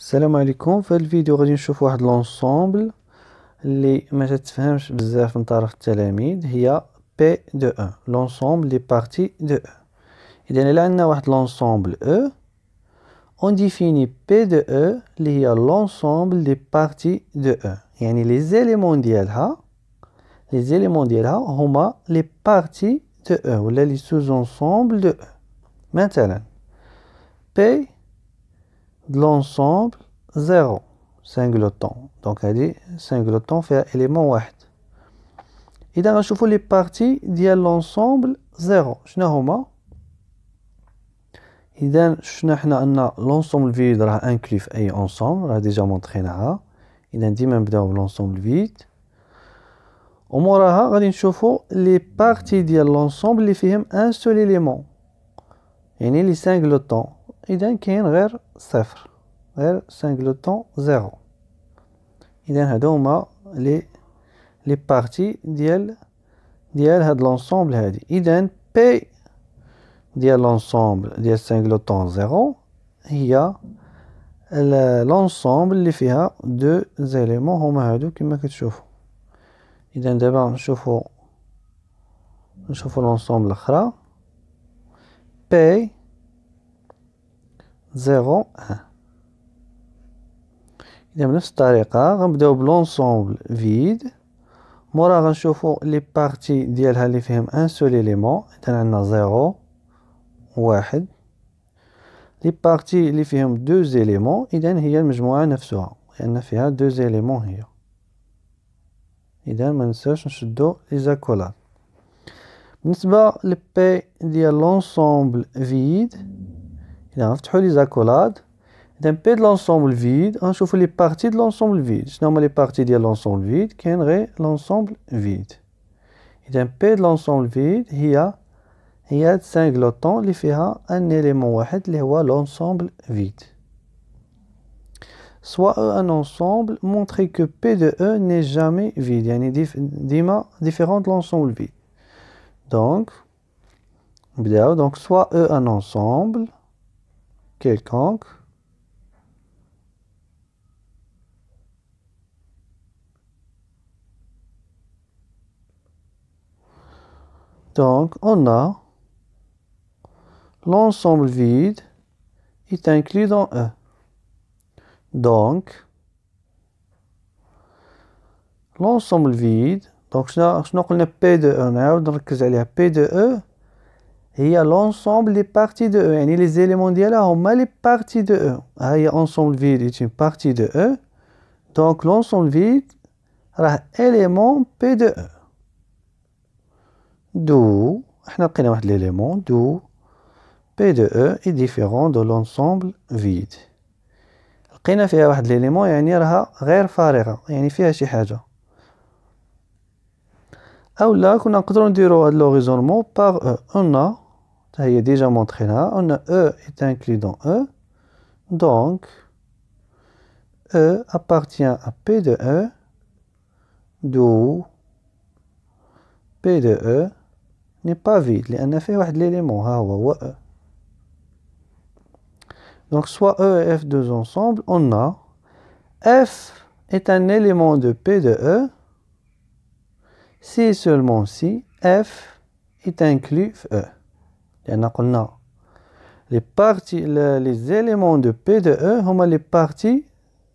Salam alikoum. Dans cette vidéo, l'ensemble je vais de P de E, l'ensemble des parties de E. Et dans l'ensemble E, on définit P de E, l'ensemble des parties de E. les éléments de les éléments de les parties de E. les sous-ensembles de E. Maintenant, P de l'ensemble 0, singleton. Donc elle dit singleton fait élément ouest. Et dans la chauffe, les parties de l'ensemble 0. Je ne sais pas. Et l'ensemble vide, il un cliff et ensemble. a déjà montré là. Il a dit même l'ensemble vide. Au moins, on a les parties de l'ensemble les fait un seul élément. Il y les singletons il qu'un a saffre vers singleton 0 il les les parties d'y aller de l'ensemble et d'un pays l'ensemble des 5 0 il ya l'ensemble les fiers deux éléments au de a l'ensemble paye. زيرو ان إذا بنفس الطريقة غنبداو بلونسومبل فيد مورا غنشوفو لي بارتي ديالها اللي فيهم ان سول إليمون إذا عندنا زيرو واحد لي بارتي اللي فيهم دو زيليمون إذا هي المجموعة نفسها لأن فيها دو زيليمون هي إذا منساوش نشدو لي زاكولات بالنسبة لبي ديال لونسومبل فيد Donc, les accolades, d'un p de l'ensemble vide. Enchaînez les parties de l'ensemble vide. Sinon, les parties de l'ensemble vide qui créent l'ensemble vide. et d'un p de l'ensemble vide. Il y a, il un élément, être les voilà l'ensemble vide. Soit E un ensemble. Montrez que p de E n'est jamais vide. Il y a une différence différente l'ensemble vide. Donc, donc soit E un ensemble quelconque Donc, on a l'ensemble vide est inclus dans E. Donc, l'ensemble vide, donc je n'ai pas P de E, on a P de E, a l'ensemble des parties de E les éléments ديالها mal les parties de E ah, ensemble vide est une partie de E donc l'ensemble vide un élément P de e. d'où l'élément P de E est différent de l'ensemble vide l'élément يعني ça y est déjà montré là. On a E est inclus dans E. Donc, E appartient à P de E, d'où P de E n'est pas vide. On a fait l'élément, e. Donc soit E et F deux ensemble, on a F est un élément de P de E si seulement si F est inclus E. Les, parties, les éléments de P de E sont les parties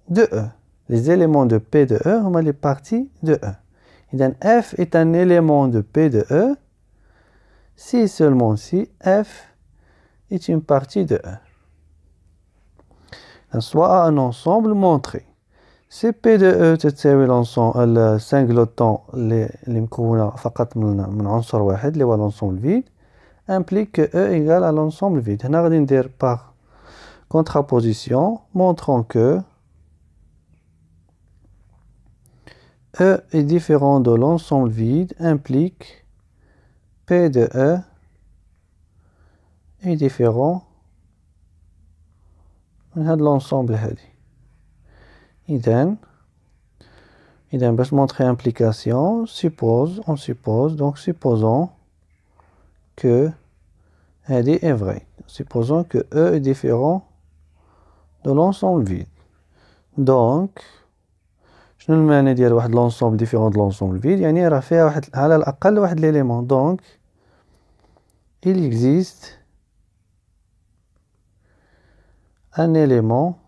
de E. Les éléments de P de E sont les parties de E. F est un élément de P de E si seulement si F est une partie de E. soit un ensemble montré. Si P de E is l'ensemble singleton Les مكونه فقط من vide implique que E égale à l'ensemble vide. On va dire par contraposition, montrant que E est différent de l'ensemble vide implique P de E est différent de l'ensemble Idem. Idem, je montrer implication. Suppose, on suppose, donc supposons que D est vrai. Supposons que E est différent de l'ensemble vide. Donc, je ne ديال واحد l'ensemble l'ensemble différent de l'ensemble vide. Il y a la الاقل واحد l'élément. Donc, il existe un élément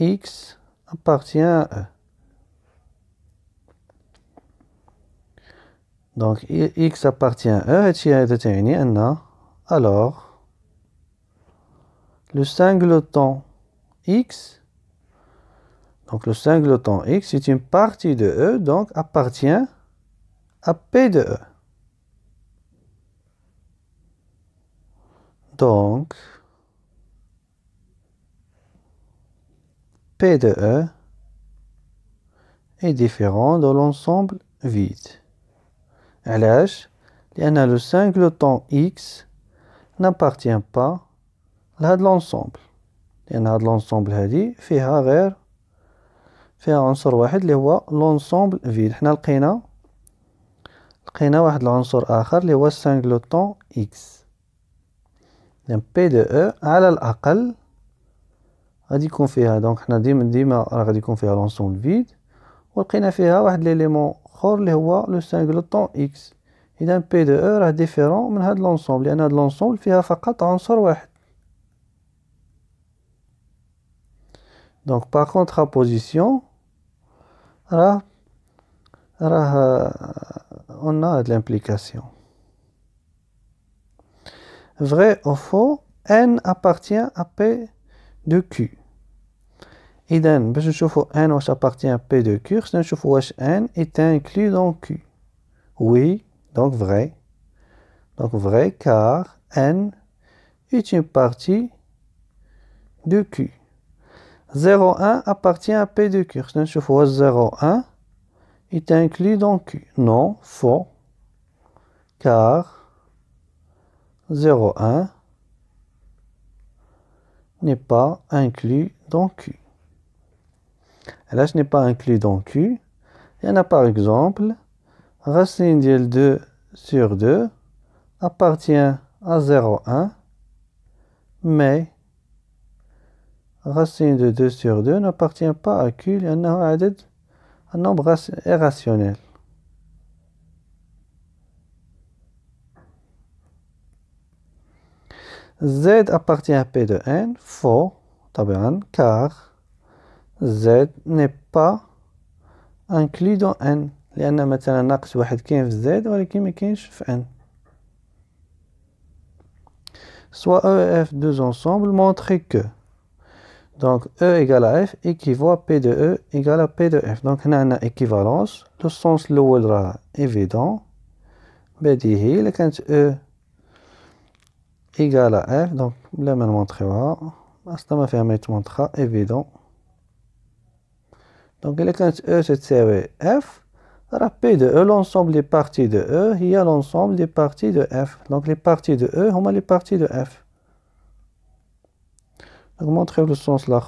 x appartient à E Donc, x appartient à E, et alors, le singleton x, donc le singleton x est une partie de E, donc appartient à P de E. Donc, P de E est différent de l'ensemble vide. علاش لان لو 5 لو طون اكس نابارتيان با لهاد لونسومبل لان هاد لونسومبل هادي فيها غير فيها عنصر واحد اللي هو لونسومبل فيد حنا لقينا لقينا واحد العنصر اخر اللي هو 5 لو طون اكس يعني بي دو او على الاقل غادي يكون فيها دونك حنا ديما ديما راه غادي يكون فيها لونسومبل فيد ولقينا فيها واحد ليليمون Or, les rois, le singleton temps, x. Et un P de E différent de l'ensemble. Il y en a de l'ensemble, fait il y a de l'ensemble. Donc, par contraposition, euh, on a de l'implication. Vrai ou faux, N appartient à P de Q. إذا باش نشوفو n واش appartient P de Q خصنا نشوفو n est inclus dans Q Oui, donc vrai. Donc vrai car n est une partie de Q. 0,1 appartient à P de Q. خصنا chauffeur واش 0,1 est inclus dans Q. Non, faux. Car 0,1 n'est pas inclus dans Q. Là, je n'ai pas inclus dans Q. Il y en a par exemple, racine de 2 sur 2 appartient à 0,1, mais racine de 2 sur 2 n'appartient pas à Q, il y en a un nombre irrationnel. Z appartient à P de n, faux, car Z n'est pas inclus dans N. Les N a mis un axe où il 15 Z dans les 15 N. Soit E et F deux ensembles montrent que donc E égale à F équivaut à P de E égale à P de F. Donc, nous avons une équivalence. Le sens le voudra évident. B dit il E égale à F. Donc, là, je vais le montrer. Ça va me faire mettre un trait évident. Donc les E c'est e, F. F. P de E, l'ensemble des parties de E, il y a l'ensemble des parties de F. Donc les parties de E, on a les parties de F. Donc montrer le sens là.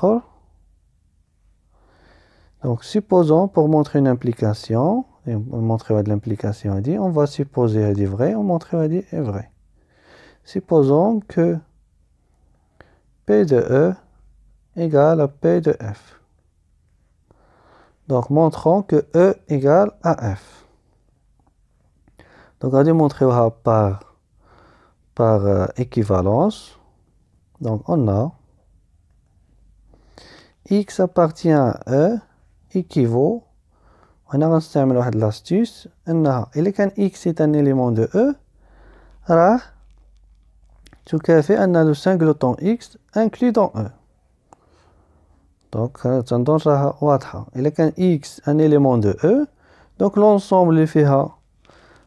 Donc supposons pour montrer une implication, et on montrer de l'implication dit, on va supposer elle est vrai, on montrer dit est vrai. Supposons que P de E égale à P de F. Donc, montrons que E égale à F. Donc, on va démontrer par, par euh, équivalence. Donc, on a X appartient à E équivaut. On a de l'astuce. On a, il X est un élément de E. Alors, tout cas fait, on a le singleton X inclus dans E. Donc, il y a x, un élément de E. Donc, l'ensemble fait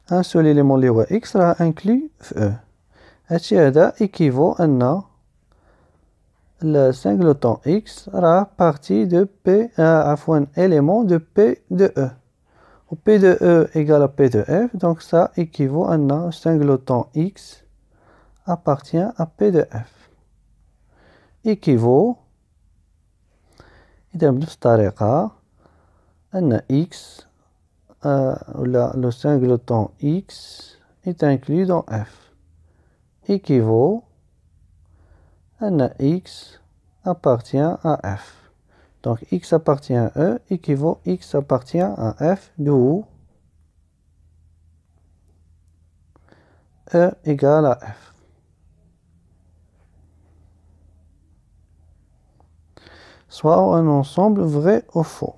un seul élément de x sera inclus E. Et là, équivaut à le singleton x sera partie de P, euh, à un élément de P de E. P de E égale à P de F, donc ça équivaut à un singleton x appartient à P de F. Équivaut إذا بنفس الطريقة أن le singleton X est inclus dans F équivaut un X appartient à F. Donc X appartient à E équivaut X appartient à F, d'où E égale à F. soit un ensemble vrai ou faux.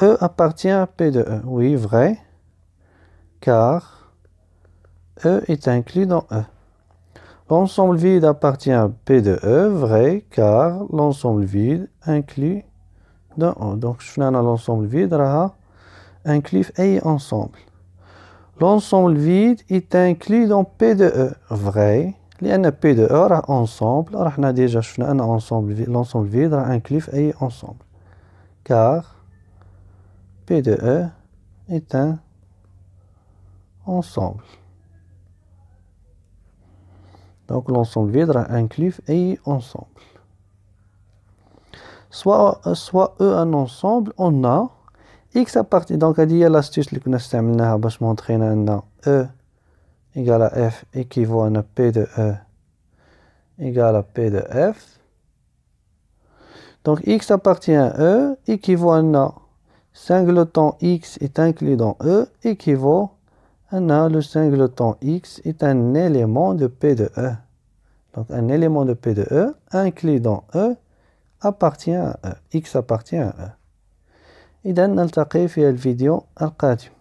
E appartient à P de E. Oui, vrai, car E est inclus dans E. L'ensemble vide appartient à P de E, vrai, car l'ensemble vide inclut dans E. Donc, je à l'ensemble vide, inclus et ensemble. L'ensemble vide est inclus dans P de E, vrai, les P de E ensemble. ensemble a déjà شفنا un ensemble l'ensemble vide راه inclif et ensemble car P de E est un ensemble donc l'ensemble vide راه inclif et ensemble soit, soit E un ensemble on a X à partir donc y a l'astuce اللي كنا استعملناها باش montrer un E égale à f équivaut à P de E égale à P de F. Donc x appartient à E équivaut à A. Singleton x est inclus dans E équivaut à A. Le singleton x est un élément de P de E. Donc un élément de P de E inclus dans E appartient à E. x appartient à E. إذا نلتقي في الفيديو القادم